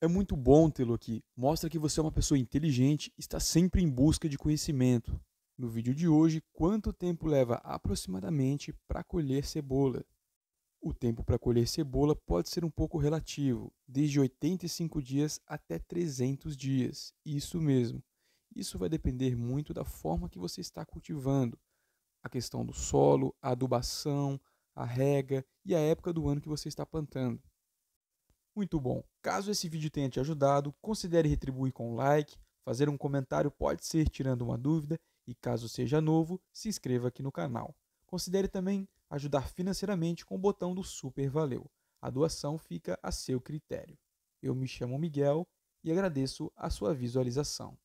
É muito bom tê-lo aqui. Mostra que você é uma pessoa inteligente e está sempre em busca de conhecimento. No vídeo de hoje, quanto tempo leva aproximadamente para colher cebola? O tempo para colher cebola pode ser um pouco relativo, desde 85 dias até 300 dias. Isso mesmo. Isso vai depender muito da forma que você está cultivando, a questão do solo, a adubação, a rega e a época do ano que você está plantando. Muito bom! Caso esse vídeo tenha te ajudado, considere retribuir com um like, fazer um comentário pode ser tirando uma dúvida e caso seja novo, se inscreva aqui no canal. Considere também ajudar financeiramente com o botão do Super Valeu. A doação fica a seu critério. Eu me chamo Miguel e agradeço a sua visualização.